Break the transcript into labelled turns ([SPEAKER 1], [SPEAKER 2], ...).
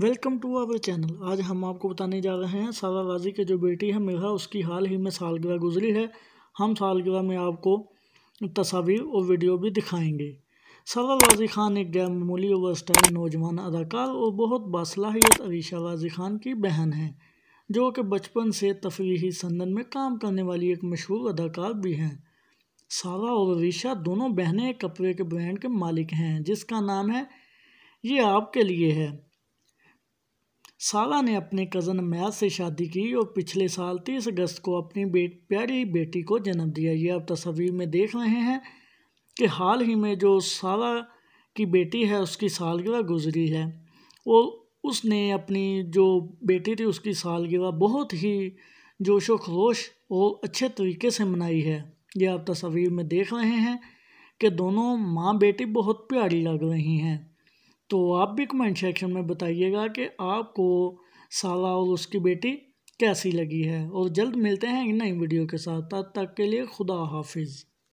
[SPEAKER 1] welcome to our channel आज हम आपको बताने जा रहे हैं सारा राजी के जो बेटी है मेघा उसकी हाल ही में सालगिरह गुजरी है हम सालगिरह में आपको तस्वीर और वीडियो भी दिखाएंगे सारा राजी खान एक गैर मामूली और स्टाइल नौजवान अदाकार और बहुत बासलाहियत अरीशा राजी खान की बहन है जो कि बचपन से तफरी संदन में काम करने वाली एक मशहूर अदाकार भी हैं सारा और अरीशा दोनों बहनें कपड़े के ब्रांड के मालिक हैं जिसका नाम है ये आपके लिए है साला ने अपने कज़न मैथ से शादी की और पिछले साल तीस अगस्त को अपनी बेट प्यारी बेटी को जन्म दिया ये आप तस्वीर में देख रहे हैं कि हाल ही में जो साला की बेटी है उसकी सालगिरह गुजरी है वो उसने अपनी जो बेटी थी उसकी सालगिरह बहुत ही जोश खरोश और अच्छे तरीके से मनाई है ये आप तस्वीर में देख रहे हैं कि दोनों माँ बेटी बहुत प्यारी लग रही हैं तो आप भी कमेंट सेक्शन में बताइएगा कि आपको साला और उसकी बेटी कैसी लगी है और जल्द मिलते हैं इन नई वीडियो के साथ तब तक के लिए खुदा हाफिज़